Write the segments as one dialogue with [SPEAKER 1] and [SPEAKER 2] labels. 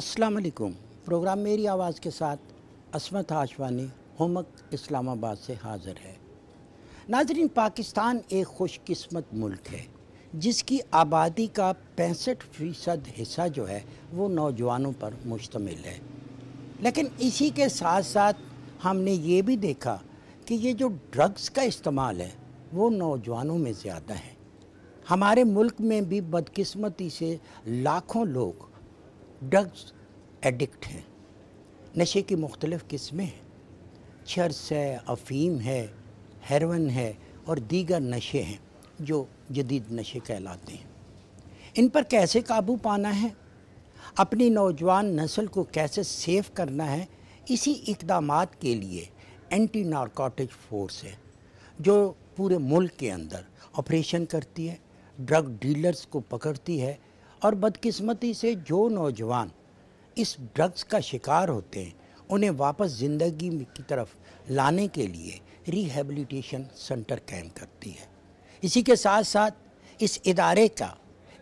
[SPEAKER 1] अस्सलाम वालेकुम प्रोग्राम मेरी आवाज़ के साथ असमत आशवानी होमक इस्लामाबाद से हाज़िर है नाजरीन पाकिस्तान एक खुशकस्मत मुल्क है जिसकी आबादी का पैंसठ फ़ीसद हिस्सा जो है वो नौजवानों पर मुश्तमिल है लेकिन इसी के साथ साथ हमने ये भी देखा कि ये जो ड्रग्स का इस्तेमाल है वो नौजवानों में ज़्यादा है हमारे मुल्क में भी बदकिस्मती से लाखों लोग ड्रग्स एडिक्ट हैं नशे की मुख्तलिफ़ किस्में हैं छर्स है अफीम है हेरवन है और दीगर नशे हैं जो जदीद नशे कहलाते हैं इन पर कैसे काबू पाना है अपनी नौजवान नस्ल को कैसे सेफ करना है इसी इकदाम के लिए एंटी नारकोटिक फोर्स है जो पूरे मुल्क के अंदर ऑपरेशन करती है ड्रग डीलर्स को पकड़ती है और बदकिस्मती से जो नौजवान इस ड्रग्स का शिकार होते हैं उन्हें वापस ज़िंदगी की तरफ लाने के लिए रिहेबलीटेशन सेंटर कैम करती है इसी के साथ साथ इस इदारे का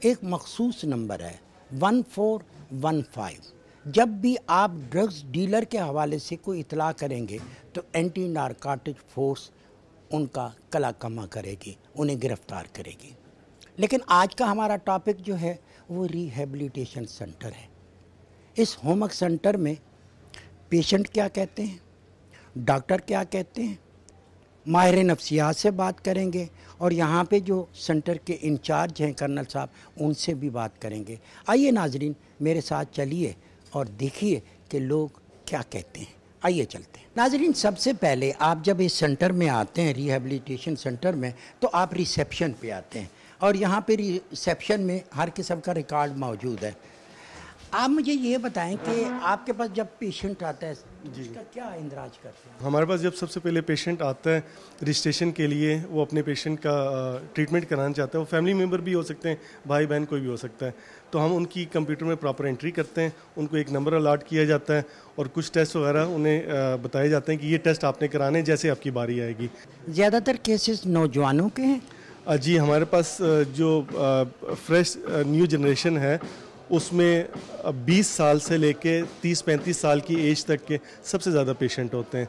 [SPEAKER 1] एक मखसूस नंबर है वन फोर वन फाइव जब भी आप ड्रग्स डीलर के हवाले से कोई इतला करेंगे तो एंटी नारकाटिक फोर्स उनका कला कमा करेगी उन्हें गिरफ्तार करेगी लेकिन आज का हमारा टॉपिक जो है वो रिहेबिलिटेशन सेंटर है इस होमवर्क सेंटर में पेशेंट क्या कहते हैं डॉक्टर क्या कहते हैं माहिर नफ्सियात से बात करेंगे और यहाँ पे जो सेंटर के इंचार्ज हैं कर्नल साहब उनसे भी बात करेंगे आइए नाजरीन मेरे साथ चलिए और देखिए कि लोग क्या कहते हैं आइए चलते हैं नाजरीन सबसे पहले आप जब इस सेंटर में आते हैं रिहेबिलिटेशन सेंटर में तो आप रिसेप्शन पे आते हैं और यहाँ पे रिसेप्शन में हर किस्म का रिकॉर्ड मौजूद है आप मुझे ये बताएं कि आपके पास जब पेशेंट आता है उसका क्या इंदराज करते
[SPEAKER 2] हैं हमारे पास जब सबसे पहले पेशेंट आता है रजिस्ट्रेशन के लिए वो अपने पेशेंट का ट्रीटमेंट कराना चाहता है वो फैमिली मेम्बर भी हो सकते हैं भाई बहन कोई भी हो सकता है तो हम उनकी कंप्यूटर में प्रॉपर एंट्री करते हैं उनको एक नंबर अलाट किया जाता है और कुछ टेस्ट वगैरह उन्हें बताए जाते हैं कि ये टेस्ट आपने कराने जैसे आपकी बारी आएगी ज़्यादातर केसेस नौजवानों के हैं जी हमारे पास जो फ्रेश न्यू जनरेशन है उसमें 20 साल से लेके 30-35 साल की एज तक के सबसे ज़्यादा पेशेंट होते हैं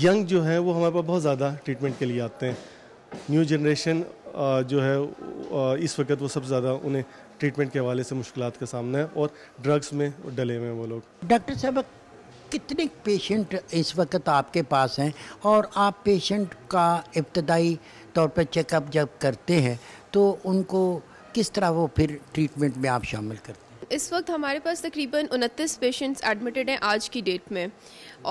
[SPEAKER 2] यंग जो है वो हमारे पास बहुत ज़्यादा ट्रीटमेंट के लिए आते हैं न्यू जनरेशन जो है इस वक्त वो सबसे ज़्यादा उन्हें ट्रीटमेंट के हवाले से मुश्किल का सामना है और ड्रग्स में डले हुए हैं वो लोग
[SPEAKER 1] डॉक्टर साहब कितने पेशेंट इस वक्त आपके पास हैं और आप पेशेंट का इब्तदाई तौर पर चेकअप जब करते हैं तो उनको किस तरह वो फिर ट्रीटमेंट में आप शामिल करते हैं
[SPEAKER 3] इस वक्त हमारे पास तकरीबन उनतीस पेशेंट्स एडमिटेड हैं आज की डेट में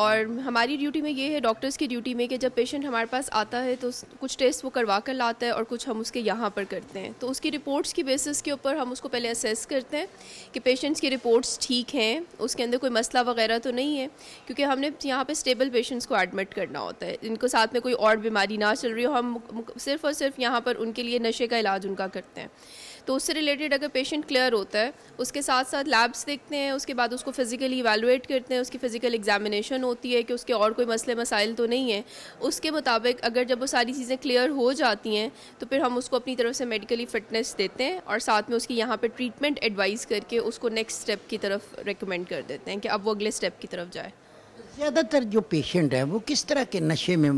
[SPEAKER 3] और हमारी ड्यूटी में ये है डॉक्टर्स की ड्यूटी में कि जब पेशेंट हमारे पास आता है तो कुछ टेस्ट वो करवा कर लाता है और कुछ हम उसके यहाँ पर करते हैं तो उसकी रिपोर्ट्स की बेसिस के ऊपर हम उसको पहले असेस करते हैं कि पेशेंट्स की रिपोर्ट्स ठीक हैं उसके अंदर कोई मसला वगैरह तो नहीं है क्योंकि हमने यहाँ पर स्टेबल पेशेंट्स को एडमिट करना होता है इनको साथ में कोई और बीमारी ना चल रही हो हम सिर्फ और सिर्फ यहाँ पर उनके लिए नशे का इलाज उनका करते हैं तो उससे रिलेटेड अगर पेशेंट क्लियर होता है उसके साथ साथ लैब्स देखते हैं उसके बाद उसको फिज़िकली इवेलुएट करते हैं उसकी फ़िज़िकल एग्जामिनेशन कंडीशन होती है कि उसके और कोई मसले मसाइल तो नहीं है उसके मुताबिक अगर जब वो सारी चीज़ें क्लियर हो जाती हैं तो फिर हम उसको अपनी तरफ से मेडिकली फ़िटनेस देते हैं और साथ में उसकी यहाँ पर ट्रीटमेंट एडवाइस करके उसको नेक्स्ट स्टेप की तरफ रिकमेंड कर देते हैं कि अब वो अगले स्टेप की तरफ जाए
[SPEAKER 1] ज़्यादातर जो पेशेंट है वो किस तरह के नशे में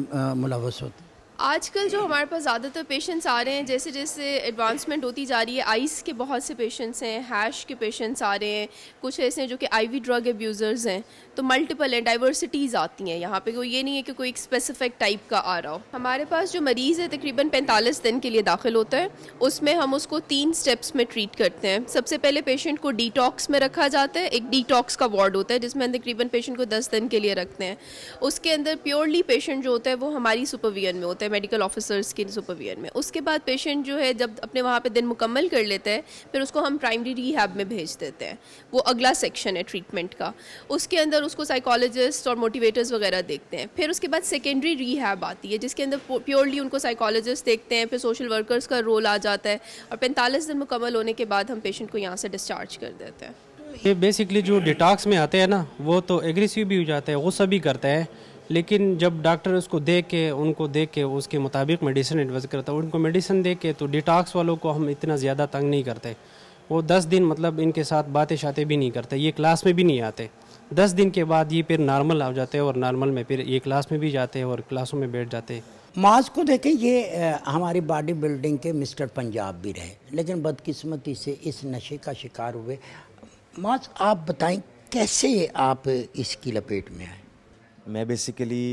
[SPEAKER 1] मुलवस होते हैं
[SPEAKER 3] आजकल जो हमारे पास ज़्यादातर पेशेंट्स आ रहे हैं जैसे जैसे एडवांसमेंट होती जा रही है आइस के बहुत से पेशेंट्स हैं हैश के पेशेंट्स आ रहे हैं कुछ ऐसे हैं जो कि आईवी ड्रग एब्यूज़र्स हैं तो मल्टीपल हैं डाइवर्सिटीज़ आती हैं यहाँ पे कोई ये नहीं है कि कोई एक स्पेसिफिक टाइप का आ रहा हो हमारे पास जो मरीज़ है तकरीबन 45 दिन के लिए दाखिल होता है उसमें हम उसको तीन स्टेप्स में ट्रीट करते हैं सबसे पहले पेशेंट को डिटॉक्स में रखा जाता है एक डिटॉक्स का वार्ड होता है जिसमें हम तकरीबन पेशेंट को दस दिन के लिए रखते हैं उसके अंदर प्योरली पेशेंट जो होता है वो हमारी सुपरविजन में होता है मेडिकल ऑफिसर्स की सुपरविजन में उसके बाद पेशेंट जो है जब अपने वहाँ पर दिन मुकम्मल कर लेते हैं फिर उसको हम प्राइमरी रिहैब में भेज देते हैं वो अगला सेक्शन है ट्रीटमेंट का उसके अंदर उसको साइकोलॉजिस्ट और मोटिवेटर्स वगैरह देखते हैं फिर उसके बाद सेकेंडरी रीहैब आती है जिसके अंदर प्योरली उनको साइकोलॉजिस्ट देखते हैं फिर सोशल वर्कर्स का रोल आ जाता है और पैंतालीस दिन मुकम्मल होने के बाद हम पेशेंट को यहाँ से डिस्चार्ज कर देते हैं
[SPEAKER 4] ये
[SPEAKER 5] बेसिकली जो डिटॉक्स में आते हैं ना वो तो एग्रेसिव भी हो जाते हैं वो सभी करते हैं लेकिन जब डॉक्टर उसको देख के उनको देख के उसके मुताबिक मेडिसिन एडवाइस करता है उनको मेडिसिन दे के तो डिटॉक्स वालों को हम इतना ज़्यादा तंग नहीं करते वो दस दिन मतलब इनके साथ बातें शातें भी नहीं करते ये क्लास में भी नहीं आते दस दिन के बाद ये फिर नॉर्मल आ जाते हैं और नॉर्मल में फिर ये क्लास में भी जाते हैं और क्लासों में बैठ जाते हैं
[SPEAKER 1] माज को देखें ये हमारी बॉडी बिल्डिंग के मिस्टर पंजाब भी रहे लेकिन बदकिस्मती से इस नशे का शिकार हुए माज आप बताएं कैसे आप इसकी लपेट में आए मैं बेसिकली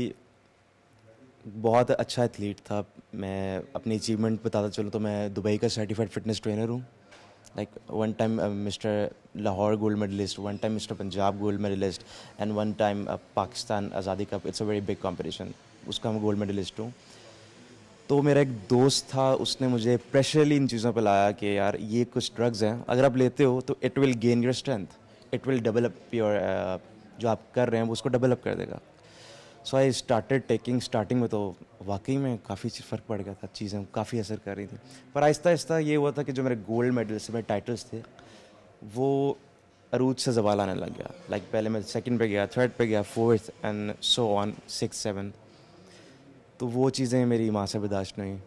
[SPEAKER 6] बहुत अच्छा एथलीट था मैं अपनी अचीवमेंट बताता चलूँ तो मैं दुबई का सर्टिफाइड फिटनेस ट्रेनर हूँ like one time uh, Mr. Lahore gold medalist, one time Mr. Punjab gold medalist, and one time uh, Pakistan Azadi Cup. It's a very big competition. उसका मैं gold medallist हूँ तो मेरा एक दोस्त था उसने मुझे प्रेशरली इन चीज़ों पर लाया कि यार ये कुछ ड्रग्स हैं अगर आप लेते हो तो it will gain your strength it will develop your जो आप कर रहे हैं वो उसको डेवलप कर देगा so I started taking starting में तो वाकई में काफ़ी फ़र्क पड़ गया था चीज़ें काफ़ी असर कर रही थी पर आहिस्ता आहिस्ता ये हुआ था कि जो मेरे गोल्ड मेडल्स मेरे टाइटल्स थे वो अरूज से जवाल आने लग गया लाइक पहले मैं सेकंड पे गया थर्ड पे गया fourth and so on six seven तो वो चीज़ें मेरी माँ से बर्दाश्त नहीं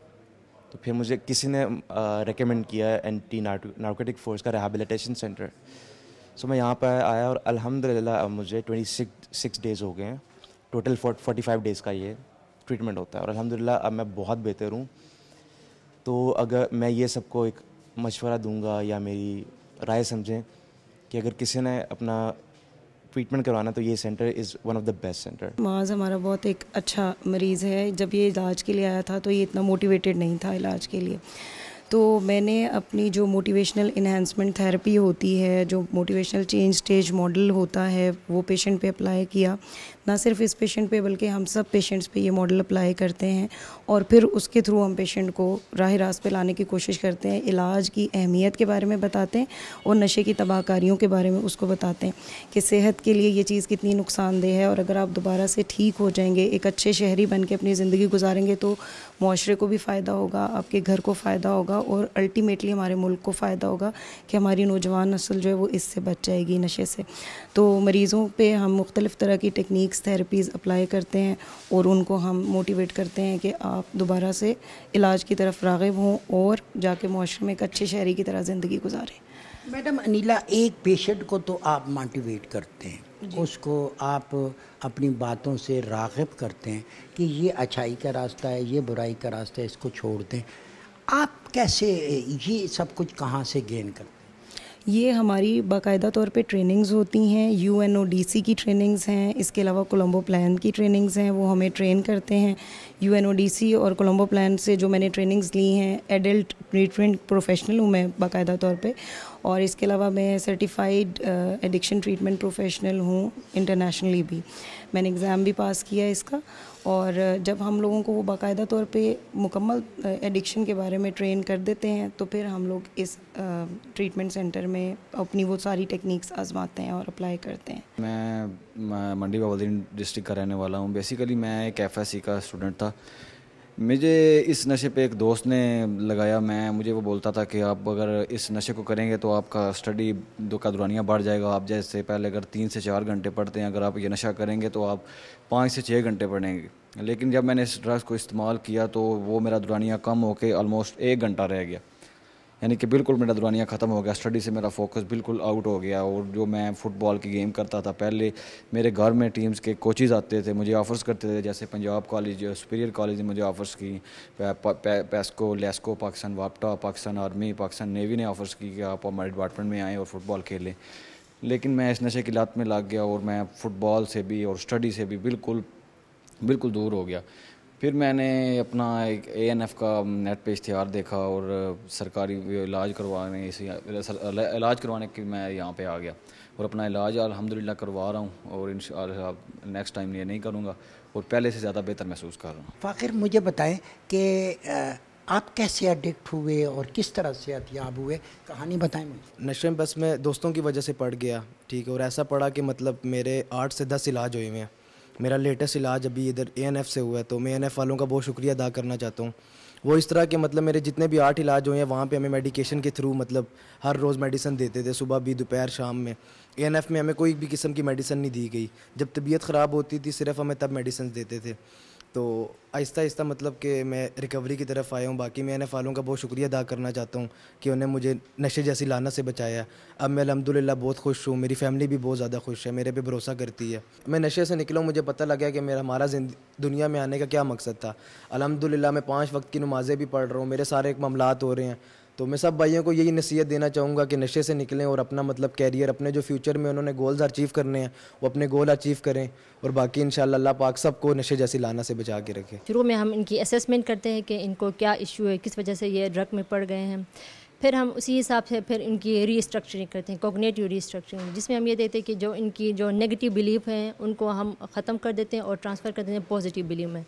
[SPEAKER 6] तो फिर मुझे किसी ने रिकमेंड किया एंटी नार्कोटिक फोर्स का रिहेबिलिटेशन सेंटर सो मैं यहाँ पर आया और अलहमदिल्ला अब मुझे ट्वेंटी सिक्स डेज़ हो गए हैं टोटल फोर्टी फाइव डेज़ का ये ट्रीटमेंट होता है और अलहमदिल्ला अब मैं बहुत बेहतर हूँ तो अगर मैं ये सबको एक मशवरा दूंगा या मेरी राय समझें कि अगर किसी ने अपना ट्रीटमेंट करवाना तो ये centre is one of the best centre
[SPEAKER 7] माज हमारा बहुत एक अच्छा मरीज़ है जब ये इलाज के लिए आया था तो ये इतना मोटिवेटेड नहीं था इलाज के लिए तो मैंने अपनी जो मोटिवेशनल इन्हेंसमेंट थेरेपी होती है जो मोटिवेशनल चेंज स्टेज मॉडल होता है वो पेशेंट पे अप्लाई किया ना सिर्फ इस पेशेंट पे बल्कि हम सब पेशेंट्स पे ये मॉडल अप्लाई करते हैं और फिर उसके थ्रू हम पेशेंट को राह रास्त पे लाने की कोशिश करते हैं इलाज की अहमियत के बारे में बताते हैं और नशे की तबाहकारियों के बारे में उसको बताते हैं कि सेहत के लिए ये चीज़ कितनी नुकसानदेह है और अगर आप दोबारा से ठीक हो जाएंगे एक अच्छे शहरी बन के अपनी ज़िंदगी गुजारेंगे तो माशरे को भी फ़ायदा होगा आपके घर को फ़ायदा होगा और अल्टीमेटली हमारे मुल्क को फ़ायदा होगा कि हमारी नौजवान नस्ल जो है वो इससे बच जाएगी नशे से तो मरीज़ों पर हम मुख्तलिफ़ तरह की टेक्निक्स थेरेपीज़ अप्लाई करते हैं और उनको हम मोटिवेट करते हैं कि आप दोबारा से इलाज की तरफ रागब हों और जाके माशरे में एक अच्छे शहरी की तरह ज़िंदगी गुजारें
[SPEAKER 1] मैडम अनिला एक पेशेंट को तो आप मोटिवेट करते हैं उसको आप अपनी बातों से रागब करते हैं कि ये अच्छाई का रास्ता है ये बुराई का रास्ता है इसको छोड़ दें आप कैसे ये सब कुछ कहाँ से गेन करते
[SPEAKER 7] ये हमारी बाकायदा तौर पे ट्रेनिंग्स होती हैं यू की ट्रेनिंग्स हैं इसके अलावा कोलम्बो प्लान की ट्रेनिंग्स हैं वो हमें ट्रेन करते हैं सी और कोलम्बो प्लान से जो मैंने ट्रेनिंग्स ली हैं एडल्ट ट्रीटमेंट प्रोफेशनल हूँ मैं बाकायदा तौर पे और इसके अलावा मैं सर्टिफाइड एडिक्शन ट्रीटमेंट प्रोफेशनल हूँ इंटरनेशनली भी मैंने एग्ज़ाम भी पास किया इसका और uh, जब हम लोगों को वो बाकायदा तौर पे मुकम्मल एडिक्शन uh, के बारे में ट्रेन कर देते हैं तो फिर हम लोग इस ट्रीटमेंट uh, सेंटर में अपनी वो सारी टेक्निक्स आजमाते हैं और अप्लाई करते हैं
[SPEAKER 8] मैं मैं मंडी बाबुद्दीन डिस्ट्रिक्ट का रहने वाला हूँ बेसिकली मैं एक एफ का स्टूडेंट था मुझे इस नशे पे एक दोस्त ने लगाया मैं मुझे वो बोलता था कि आप अगर इस नशे को करेंगे तो आपका स्टडी दो का दुरानिया बढ़ जाएगा आप जैसे पहले अगर तीन से चार घंटे पढ़ते हैं अगर आप ये नशा करेंगे तो आप पाँच से छः घंटे पढ़ेंगे लेकिन जब मैंने इस ड्रग्स को इस्तेमाल किया तो वो मेरा दुरानिया कम होकर ऑलमोस्ट एक घंटा रह गया यानी कि बिल्कुल मेरा दुरानिया ख़त्म हो गया स्टडी से मेरा फोकस बिल्कुल आउट हो गया और जो मैं फ़ुटबॉल की गेम करता था पहले मेरे घर में टीम्स के कोचिज़ आते थे मुझे ऑफ़र्स करते थे जैसे पंजाब कॉलेज सुपीरियर कॉलेज ने मुझे ऑफ़र्स की पेस्को लेस्को पाकिस्तान वापटा पाकिस्तान आर्मी पाकिस्तान नेवी ने ऑफ़र्स की कि आप हमारे डिपार्टमेंट में आएँ और फुटबॉल खेलें लेकिन मैं इस नशे की लात में लग गया और मैं फ़ुटबॉल से भी और स्टडी से भी बिल्कुल बिल्कुल दूर हो गया फिर मैंने अपना एक ए एन एफ का नेट पे इश्तहार देखा और सरकारी इलाज करवाने से इलाज करवाने के मैं यहाँ पे आ गया और अपना इलाज अलहमदिल्ला करवा रहा हूँ और इन नेक्स्ट टाइम ये नहीं करूँगा और पहले से ज़्यादा बेहतर महसूस कर रहा हूँ
[SPEAKER 1] फ़ाखिर मुझे बताएं कि आप कैसे एडिक्ट हुए और किस तरह से अतियाब हुए कहानी बताएं मुझे
[SPEAKER 9] नशे बस मैं दोस्तों की वजह से पढ़ गया ठीक है और ऐसा पढ़ा कि मतलब मेरे आठ से दस इलाज हुए हुए हैं मेरा लेटेस्ट इलाज अभी इधर ए से हुआ है तो मैं ए वालों का बहुत शुक्रिया अदा करना चाहता हूँ वो इस तरह के मतलब मेरे जितने भी आठ इलाज हुए हैं वहाँ पे हमें मेडिकेशन के थ्रू मतलब हर रोज़ मेडिसन देते थे सुबह भी दोपहर शाम में ए में हमें कोई भी किस्म की मेडिसन नहीं दी गई जब तबीयत ख़राब होती थी सिर्फ हमें तब मेडिसन देते थे तो आहिस्ता आहिस्ता मतलब कि मैं रिकवरी की तरफ आया हूँ बाकी मैं एन वालों का बहुत शुक्रिया अदा करना चाहता हूँ कि उन्हें मुझे नशे जैसी लाना से बचाया अब मैं अलहमदिल्ला बहुत खुश हूँ मेरी फैमिली भी बहुत ज़्यादा खुश है मेरे पे भरोसा करती है मैं नशे से निकला हूँ मुझे पता लगा कि मेरा हमारा दुनिया में आने का क्या मकसद था अलहमदिल्ला मैं पाँच वक्त की नमाज़ें भी पढ़ रहा हूँ मेरे सारे मामला हो रहे हैं तो मैं सब भाइयों को यही नसीहत देना चाहूँगा कि नशे से निकलें और अपना मतलब कैरियर अपने जो फ्यूचर में उन्होंने गोल्स अचीव करने हैं वो अपने गोल अचीव करें और बाकी इन अल्लाह पाक सबको नशे जैसी लाना से बचा के रखें
[SPEAKER 4] शुरू में हम इनकी असेसमेंट करते हैं कि इनको क्या इशू है किस वजह से ये ड्रग में पड़ गए हैं फिर हम उसी हिसाब से फिर इनकी रीस्ट्रक्चरिंग करते हैं कोगनेटिव रीस्ट्रक्चरिंग जिसमें हम ये देते हैं कि जो इनकी जो नेगेटिव बिलीफ हैं उनको हम ख़त्म कर देते हैं और ट्रांसफ़र कर देते हैं पॉजिटिव बिलीफ में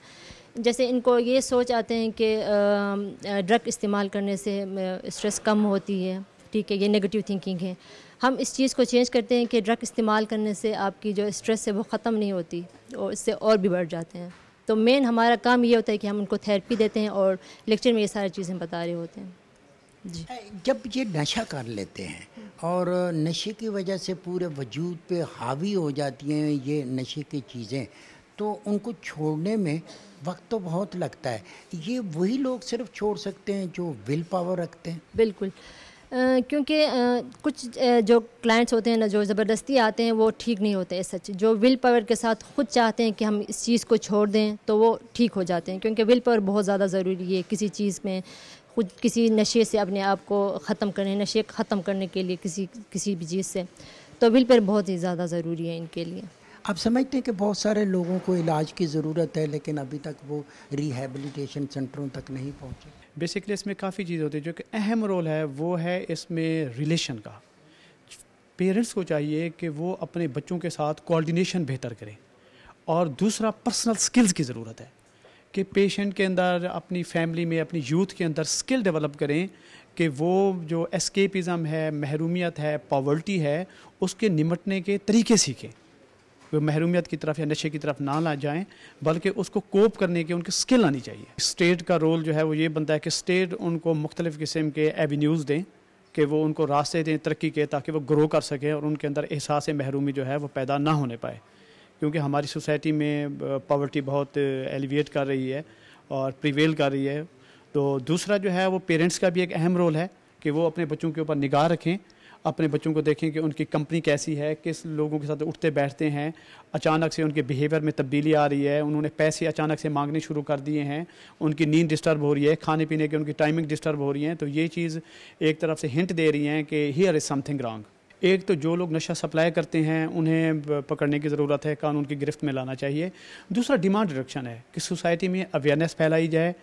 [SPEAKER 4] जैसे इनको ये सोच आते हैं कि ड्रग इस्तेमाल करने से स्ट्रेस कम होती है ठीक है ये नेगेटिव थिंकिंग है हम इस चीज़ को चेंज करते हैं कि ड्रग इस्तेमाल करने से आपकी जो स्ट्रेस है वो ख़त्म नहीं होती और इससे और भी बढ़ जाते हैं तो मेन हमारा काम ये होता है कि हम उनको थेरेपी देते हैं और लेक्चर में ये सारी चीज़ें बता रहे होते हैं
[SPEAKER 1] जी जब ये नशा कर लेते हैं और नशे की वजह से पूरे वजूद पे हावी हो जाती हैं ये नशे की चीज़ें तो उनको छोड़ने में वक्त तो बहुत लगता है ये वही लोग सिर्फ छोड़ सकते हैं जो विल पावर रखते
[SPEAKER 4] हैं बिल्कुल क्योंकि कुछ जो क्लाइंट्स होते हैं ना जो ज़बरदस्ती आते हैं वो ठीक नहीं होते सच जो विल पावर के साथ खुद चाहते हैं कि हम इस चीज़ को छोड़ दें तो वो ठीक हो जाते हैं क्योंकि विल पावर बहुत ज़्यादा ज़रूरी है किसी चीज़ में खुद किसी नशे से अपने आप को ख़त्म करने नशे ख़त्म करने के लिए किसी किसी भी चीज़ से तो विल पावर बहुत ही ज़्यादा ज़रूरी है इनके लिए
[SPEAKER 1] आप समझते हैं कि बहुत सारे लोगों को इलाज की ज़रूरत है लेकिन अभी तक वो रिहेबलीटेशन सेंटरों तक नहीं पहुँचे बेसिकली इसमें काफ़ी चीज़ होती है जो कि
[SPEAKER 5] अहम रोल है वो है इसमें रिलेशन का पेरेंट्स को चाहिए कि वो अपने बच्चों के साथ कोऑर्डिनेशन बेहतर करें और दूसरा पर्सनल स्किल्स की ज़रूरत है कि पेशेंट के अंदर अपनी फैमिली में अपनी यूथ के अंदर स्किल डेवलप करें कि वो जो एस्केपिज़म है महरूमियत है पॉवर्टी है उसके निमटने के तरीके सीखें वे महरूमियत की तरफ या नशे की तरफ ना ला जाएं बल्कि उसको कोप करने के उनकी स्किल आनी चाहिए स्टेट का रोल जो है वो ये बनता है कि स्टेट उनको मुख्तलिफ़ किस्म के एवेन्यूज़ दें कि वो उनको रास्ते दें तरक्की के ताकि वो ग्रो कर सकें और उनके अंदर एहसास महरूमी जो है वो पैदा ना होने पाए क्योंकि हमारी सोसाइटी में पावर्टी बहुत एलिवेट कर रही है और प्रिवेल कर रही है तो दूसरा जो है वो पेरेंट्स का भी एक अहम रोल है कि वो अपने बच्चों के ऊपर निगाह रखें अपने बच्चों को देखें कि उनकी कंपनी कैसी है किस लोगों के साथ उठते बैठते हैं अचानक से उनके बिहेवियर में तब्दीली आ रही है उन्होंने पैसे अचानक से मांगने शुरू कर दिए हैं उनकी नींद डिस्टर्ब हो रही है खाने पीने की उनकी टाइमिंग डिस्टर्ब हो रही है तो ये चीज़ एक तरफ से हिंट दे रही हैं कि हियर इज़ समथिंग रॉन्ग एक तो जो लोग नशा सप्लाई करते हैं उन्हें पकड़ने की ज़रूरत है कानून की गिरफ्त में लाना चाहिए दूसरा डिमांड रिडक्शन है कि सोसाइटी में अवेयरनेस फैलाई जाए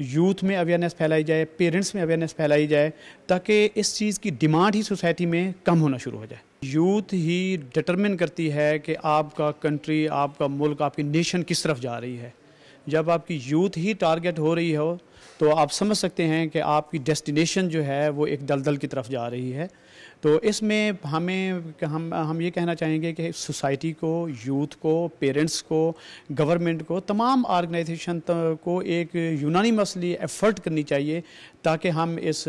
[SPEAKER 5] यूथ में अवेयरनेस फैलाई जाए पेरेंट्स में अवेयरनेस फैलाई जाए ताकि इस चीज़ की डिमांड ही सोसाइटी में कम होना शुरू हो जाए यूथ ही डिटरमिन करती है कि आपका कंट्री आपका मुल्क आपकी नेशन किस तरफ जा रही है जब आपकी यूथ ही टारगेट हो रही हो तो आप समझ सकते हैं कि आपकी डेस्टिनेशन जो है वो एक दलदल की तरफ जा रही है तो इसमें हमें हम हम ये कहना चाहेंगे कि सोसाइटी को यूथ को पेरेंट्स को गवर्नमेंट को तमाम आर्गेनाइजेशन को एक यूनानिमसली एफर्ट करनी चाहिए ताकि हम इस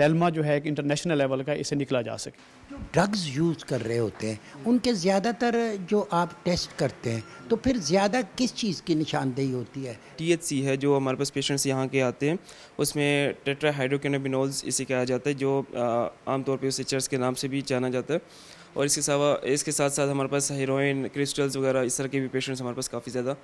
[SPEAKER 1] डेलमा जो है एक इंटरनेशनल लेवल का इसे निकला जा सके जो ड्रग्स यूज़ कर रहे होते हैं उनके ज़्यादातर जो आप टेस्ट करते हैं तो फिर ज़्यादा किस चीज़ की निशानदेही होती है
[SPEAKER 6] टी है जो हमारे पास पेशेंट्स यहाँ के आते हैं उसमें टेट्रा हाइड्रोकेनाबिनोल्स इसे कहा जाता है जो आमतौर पर उसे चर्च के नाम से भी जाना जाता है और इसके अलावा इसके साथ साथ हमारे पास हेरोइन क्रिस्टल्स वगैरह इस तरह के भी पेशेंट्स हमारे पास काफ़ी ज़्यादा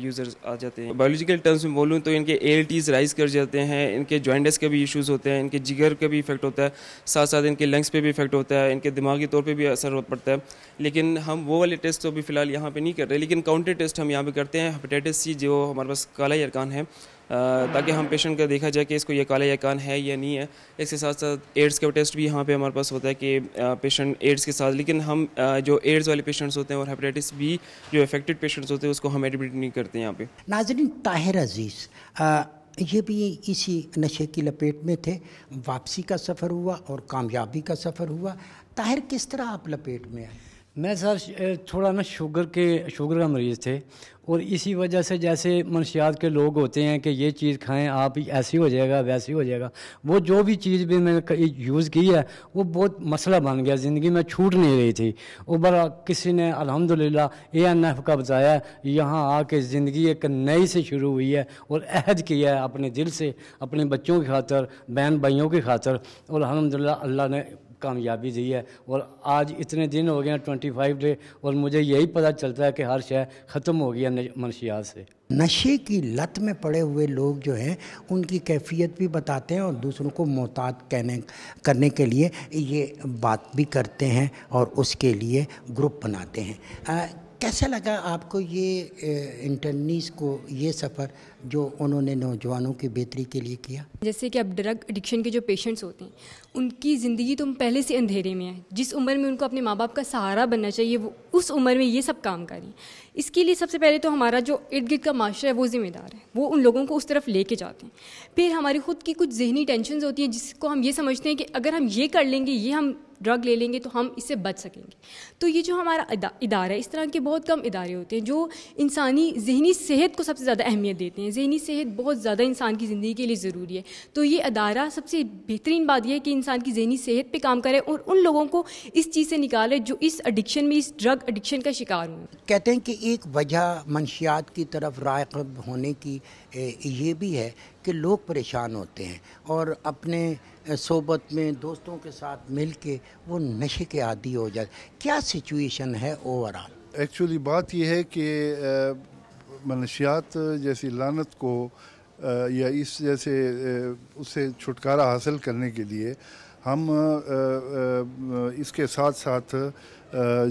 [SPEAKER 6] यूज़र्स आ जाते हैं बायोलॉजिकल टर्म्स में बोलूँ तो इनके एल राइज कर जाते हैं इनके जॉइंट्स के भी इश्यूज़ होते हैं इनके जिगर का भी इफेक्ट होता है साथ साथ इनके लंग्स पे भी इफेक्ट होता है इनके दिमागी तौर पे भी असर पड़ता है लेकिन हम वो वाले टेस्ट तो अभी फ़िलहाल यहाँ पर नहीं कर रहे लेकिन काउंटर टेस्ट हम यहाँ पर करते हैं हेपेटाइटिस सी जो हमारे पास काला अरकान है ताकि हम पेशेंट का देखा जाए कि इसको ये काले या कान है या नहीं है इसके साथ साथ एड्स का टेस्ट भी यहाँ पे हमारे पास होता है कि पेशेंट एड्स के साथ लेकिन हम जो एड्स वाले पेशेंट्स होते हैं और हेपेटाइटिस भी जो अफेक्टेड पेशेंट्स होते हैं उसको हम एडमिट नहीं करते यहाँ
[SPEAKER 1] पे नाजरीन ताहिर अजीज़ ये भी इसी नशे की लपेट में थे वापसी का सफ़र हुआ और कामयाबी का सफ़र हुआ ताहिर किस तरह आप लपेट में आए मैं सर थोड़ा ना शुगर के शुगर का मरीज़ थे और इसी वजह से जैसे मनशियात के लोग होते हैं कि ये चीज़ खाएं आप ऐसी हो जाएगा वैसी हो जाएगा वो जो भी चीज़ भी मैंने यूज़ की है वो बहुत मसला बन गया ज़िंदगी में छूट नहीं रही थी उबर बड़ा किसी ने अल्हम्दुलिल्लाह ए एन एफ़ का बताया यहाँ आके ज़िंदगी एक नई से शुरू हुई है और अहद किया है अपने दिल से अपने बच्चों की खातर बहन भाइयों की खातर और अलहमदिल्ला अल्लाह ने कामयाबी दी है और आज इतने दिन हो गए हैं ट्वेंटी फाइव डे और मुझे यही पता चलता है कि हर शय ख़त्म हो गया मनशियात से नशे की लत में पड़े हुए लोग जो हैं उनकी कैफियत भी बताते हैं और दूसरों को मोहतात कहने करने के लिए ये बात भी करते हैं और उसके लिए ग्रुप बनाते हैं आ, कैसा लगा आपको ये इंटरनीस को ये सफ़र जो उन्होंने नौजवानों की बेहतरी के लिए किया
[SPEAKER 4] जैसे कि अब ड्रग
[SPEAKER 3] एडिक्शन के जो पेशेंट्स होते हैं उनकी ज़िंदगी तो पहले से अंधेरे में है जिस उम्र में उनको अपने माँ बाप का सहारा बनना चाहिए वो उस उम्र में ये सब काम करें इसके लिए सबसे पहले तो हमारा जो इर्द गिर्द का माशरा है वो ज़िम्मेदार है वो उन लोगों को उस तरफ लेके जाते हैं फिर हमारी खुद की कुछ जहनी टेंशन होती हैं जिसको हम ये समझते हैं कि अगर हम ये कर लेंगे ये हम ड्रग ले लेंगे तो हम इससे बच सकेंगे तो ये जो हमारा इदारा है इस तरह के बहुत कम इदारे होते हैं जो इंसानी जहनी सेहत को सबसे ज़्यादा अहमियत देते हैं जहनी सेहत बहुत ज़्यादा इंसान की ज़िंदगी के लिए ज़रूरी है तो ये अदारा सबसे बेहतरीन बात यह है कि इंसान की जहनी सेहत पे काम करे और उन लोगों को इस चीज़ से निकाले जो इस एडिक्शन में इस ड्रग एडिक्शन का शिकार हुए
[SPEAKER 1] कहते हैं कि एक वजह मंशियात की तरफ रायब होने की ये भी है कि लोग परेशान होते हैं और अपने सोबत में दोस्तों के साथ मिल के वो नशे के आदि हो जाते क्या
[SPEAKER 10] सिचुएशन है ओवरऑल एक्चुअली बात यह है कि मनशियात जैसी लानत को या इस जैसे उससे छुटकारा हासिल करने के लिए हम इसके साथ साथ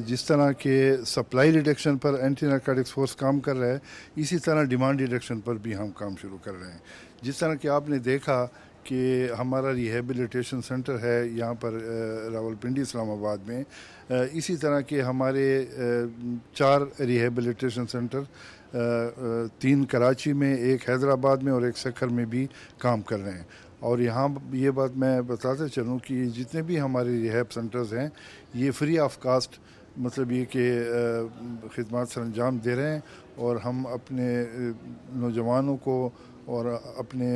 [SPEAKER 10] जिस तरह के सप्लाई रिडक्शन पर एंटी नार्कोटिक्स फोर्स काम कर रहा है इसी तरह डिमांड रिडक्शन पर भी हम काम शुरू कर रहे हैं जिस तरह कि आपने देखा कि हमारा रिहेबिलिटेशन सेंटर है यहाँ पर रावलपिंडी इस्लामाबाद में इसी तरह के हमारे चार रिहेबलीटेशन सेंटर तीन कराची में एक हैदराबाद में और एक सखर में भी काम कर रहे हैं और यहाँ ये बात मैं बताते चलूँ कि जितने भी हमारे रिहेब सेंटर्स हैं ये फ्री ऑफ कास्ट मतलब ये कि खदमात सर अंजाम दे रहे हैं और हम अपने नौजवानों को और अपने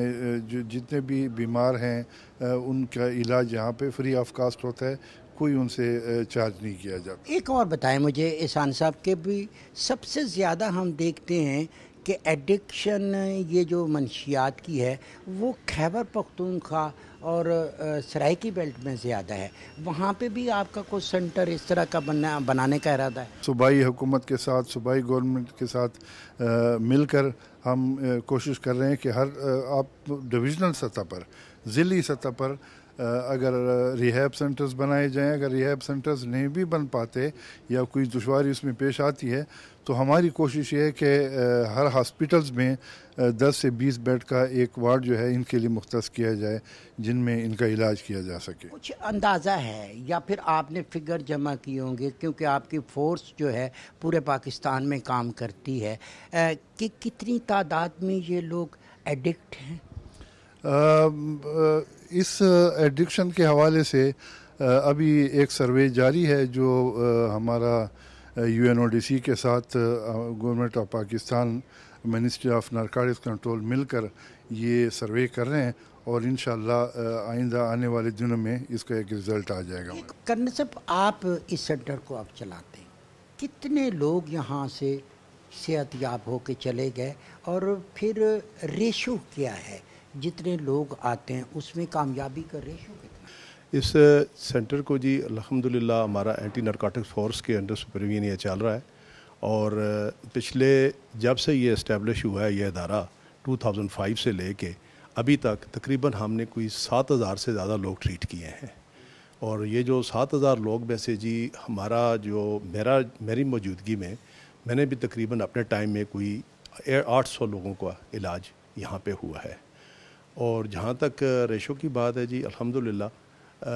[SPEAKER 10] जो जितने भी बीमार हैं उनका इलाज यहाँ पे फ्री ऑफ कास्ट होता है कोई उनसे चार्ज नहीं किया जाता
[SPEAKER 1] एक और बताएं मुझे ईशान साहब के भी सबसे ज़्यादा हम देखते हैं कि एडिक्शन ये जो मनशियात की है वो खैबर पख्तूनख्वा और सराइकी बेल्ट में ज़्यादा है वहाँ पे भी आपका कोई सेंटर इस तरह का बना बनाने का इरादा है
[SPEAKER 10] सूबाई हुकूमत के साथ सूबाई गवर्नमेंट के साथ आ, मिलकर हम आ, कोशिश कर रहे हैं कि हर आ, आप डिविजनल सतह पर ज़िली सतह पर अगर रिहैब सेंटर्स बनाए जाएं अगर रिहैब सेंटर्स नहीं भी बन पाते या कोई दुशारी उसमें पेश आती है तो हमारी कोशिश ये है कि हर हॉस्पिटल्स में 10 से 20 बेड का एक वार्ड जो है इनके लिए मुख्त किया जाए जिनमें इनका इलाज किया जा सके कुछ
[SPEAKER 1] अंदाज़ा है या फिर आपने फिगर जमा किए होंगे क्योंकि आपकी फ़ोर्स जो है पूरे पाकिस्तान में काम करती है कि कितनी तादाद में ये लोग एडिक्ट हैं
[SPEAKER 10] इस एडिक्शन के हवाले से अभी एक सर्वे जारी है जो हमारा U N O D C के साथ government of Pakistan ministry of narcotics control मिलकर ये सर्वे कर रहे हैं और इन आइंदा आने वाले दिनों में इसका एक रिज़ल्ट आ जाएगा
[SPEAKER 1] करने से आप इस सेंटर को आप चलाते हैं कितने लोग यहाँ से सेहत याब होकर चले गए और फिर रेशो क्या है जितने लोग आते हैं उसमें कामयाबी का रेशो कितना
[SPEAKER 2] इस सेंटर को जी अलहमदिल्ला हमारा एंटी नारकोटिक्स फोर्स के अंडर सुपरवीन ये चल रहा है और पिछले जब से ये इस्टेब्लिश हुआ है यह अदारा 2005 से ले कर अभी तक तकरीबन हमने कोई सात हज़ार से ज़्यादा लोग ट्रीट किए हैं और ये जो सात हज़ार लोग में से जी हमारा जो मेरा मेरी मौजूदगी में मैंने भी तकरीबन अपने टाइम में कोई आठ सौ लोगों का इलाज यहाँ पे हुआ है और जहाँ तक रेशो की बात है जी अल्हम्दुलिल्लाह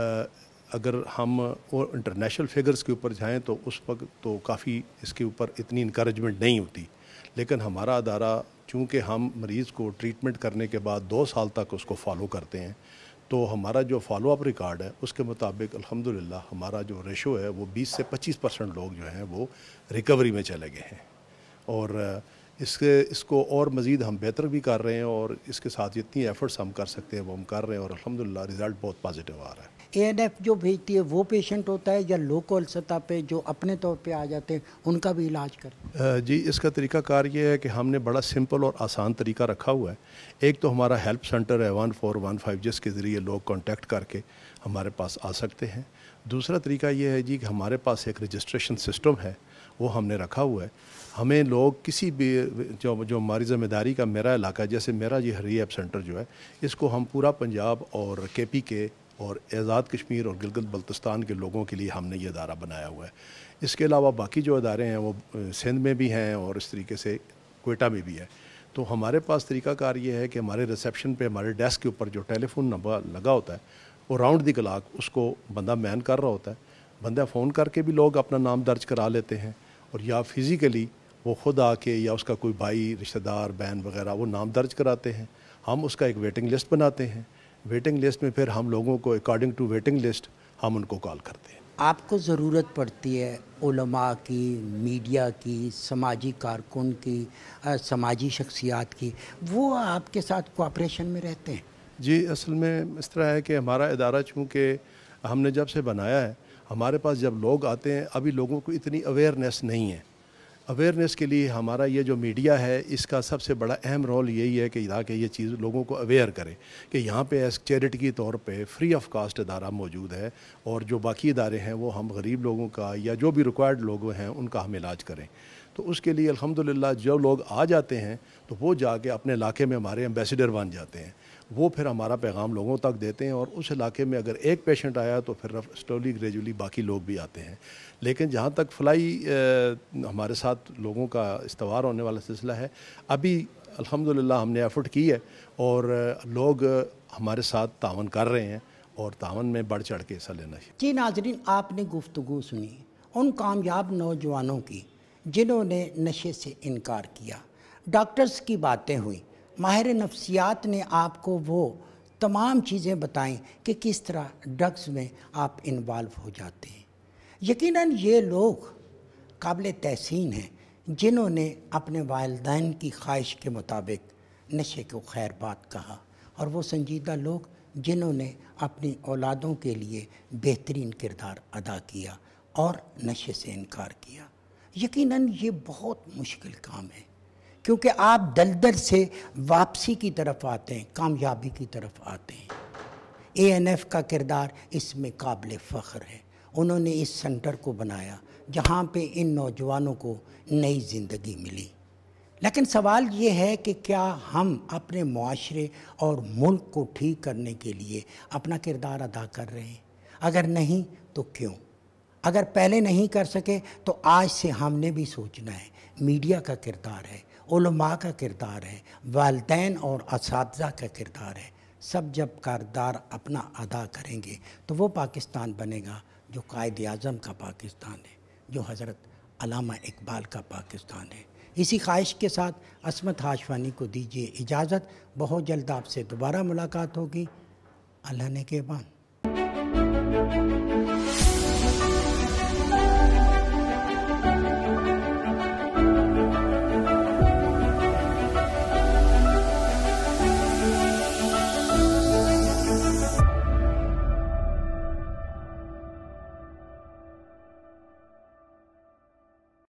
[SPEAKER 2] अगर हम और इंटरनेशनल फिगर्स के ऊपर जाएँ तो उस वक्त तो काफ़ी इसके ऊपर इतनी इनक्रेजमेंट नहीं होती लेकिन हमारा अदारा चूँकि हम मरीज़ को ट्रीटमेंट करने के बाद दो साल तक उसको फॉलो करते हैं तो हमारा जो फॉलो अप रिकॉर्ड है उसके मुताबिक अल्हम्दुलिल्लाह हमारा जो रेशो है वो 20 से 25 परसेंट लोग जो हैं वो रिकवरी में चले गए हैं और इसके इसको और मज़ीद हम बेहतर भी कर रहे हैं और इसके साथ जितनी एफ़र्ट्स हम कर सकते हैं वो हम कर रहे हैं और अलहमदिल्ला रिज़ल्ट बहुत पॉजिटिव आ रहा है
[SPEAKER 1] ए एन एफ़ जो भेजती है वो पेशेंट होता है या लोकल सतह पे जो अपने तौर पे आ जाते हैं उनका भी इलाज
[SPEAKER 2] कर जी इसका तरीका कार ये है कि हमने बड़ा सिंपल और आसान तरीका रखा हुआ है एक तो हमारा हेल्प सेंटर है वन फोर वन फाइव जिसके ज़रिए लोग कॉन्टेक्ट करके हमारे पास आ सकते हैं दूसरा तरीका ये है जी कि हमारे पास एक रजिस्ट्रेशन सिस्टम है वो हमने रखा हुआ है हमें लोग किसी भी जो जो हमारी ज़िम्मेदारी का मेरा इलाका जैसे मेरा ये एप सेंटर जो है इसको हम पूरा पंजाब और के पी के और आज़ाद कश्मीर और गिलगत बल्तिस्तान के लोगों के लिए हमने ये अदारा बनाया हुआ है इसके अलावा बाकी जो अदारे हैं वो सिंध में भी हैं और इस तरीके से कोयटा में भी है तो हमारे पास तरीकाकार ये है कि हमारे रिसेप्शन पे हमारे डेस्क के ऊपर जो टेलीफोन नंबर लगा होता है वो राउंड दी क्लाक उसको बंदा मैन कर रहा होता है बंदा फ़ोन करके भी लोग अपना नाम दर्ज करा लेते हैं और या फिज़िकली वो ख़ुद आके या उसका कोई भाई रिश्तेदार बहन वगैरह वो नाम दर्ज कराते हैं हम उसका एक वेटिंग लिस्ट बनाते हैं वेटिंग लिस्ट में फिर हम लोगों को अकॉर्डिंग टू वेटिंग लिस्ट हम उनको कॉल करते
[SPEAKER 1] हैं आपको ज़रूरत पड़ती है उलमा की मीडिया की समाजी कारकुन की समाजी
[SPEAKER 2] शख्सियात की वो
[SPEAKER 1] आपके साथ कोऑपरेशन में
[SPEAKER 2] रहते हैं जी असल में इस तरह है कि हमारा इदारा चूँकि हमने जब से बनाया है हमारे पास जब लोग आते हैं अभी लोगों को इतनी अवेयरनेस नहीं है अवेयरनेस के लिए हमारा ये जो मीडिया है इसका सबसे बड़ा अहम रोल यही है कि के ये चीज़ लोगों को अवेयर करें कि यहाँ पे एस चैरिटी के तौर पे फ्री ऑफ कास्ट अदारा मौजूद है और जो बाकी इदारे हैं वो हम गरीब लोगों का या जो भी रिक्वायर्ड लोग हैं उनका हम इलाज करें तो उसके लिए अलहमदिल्ला जो लोग आ जाते हैं तो वो जाके अपने इलाके में हमारे एम्बेसडर बन जाते हैं वो फिर हमारा पैगाम लोगों तक देते हैं और उस इलाके में अगर एक पेशेंट आया तो फिर स्लोली ग्रेजुअली बाकी लोग भी आते हैं लेकिन जहाँ तक फ्लाई हमारे साथ लोगों का इस्तवार होने वाला सिलसिला है अभी अल्हम्दुलिल्लाह हमने एफर्ट की है और लोग हमारे साथ तावन कर रहे हैं और तावन में बढ़ चढ़ के हिस्सा लेना चाहिए जी नाजरीन आपने गुफ्तु सुनी
[SPEAKER 1] उन कामयाब नौजवानों की जिन्होंने नशे से इनकार किया डॉक्टर्स की बातें हुई माहिर नफ्सियात ने आपको वो तमाम चीज़ें बताएं कि किस तरह ड्रग्स में आप इन्वाल्व हो जाते हैं यकीनन ये लोग काबिल तहसीन हैं जिन्होंने अपने वालदेन की ख्वाहिश के मुताबिक नशे को खैर बात कहा और वो संजीदा लोग जिन्होंने अपनी औलादों के लिए बेहतरीन किरदार अदा किया और नशे से इनकार किया यकीनन ये बहुत मुश्किल काम है क्योंकि आप दलदल से वापसी की तरफ आते हैं कामयाबी की तरफ आते हैं ए एन एफ का किरदार इसमें काबिल फ़ख्र है उन्होंने इस सेंटर को बनाया जहाँ पे इन नौजवानों को नई ज़िंदगी मिली लेकिन सवाल ये है कि क्या हम अपने माशरे और मुल्क को ठीक करने के लिए अपना किरदार अदा कर रहे हैं अगर नहीं तो क्यों अगर पहले नहीं कर सके तो आज से हमने भी सोचना है मीडिया का किरदार है उलमा का किरदार है वालदेन और इस का किरदार है सब जब करदार अपना अदा करेंगे तो वो पाकिस्तान बनेगा जो कायद अजम का पाकिस्तान है जो हज़रत अलामा इकबाल का पाकिस्तान है इसी ख्वाहिश के साथ असमत हाशवानी को दीजिए इजाज़त बहुत जल्द आपसे दोबारा मुलाकात होगी अल्लाह ने के बाद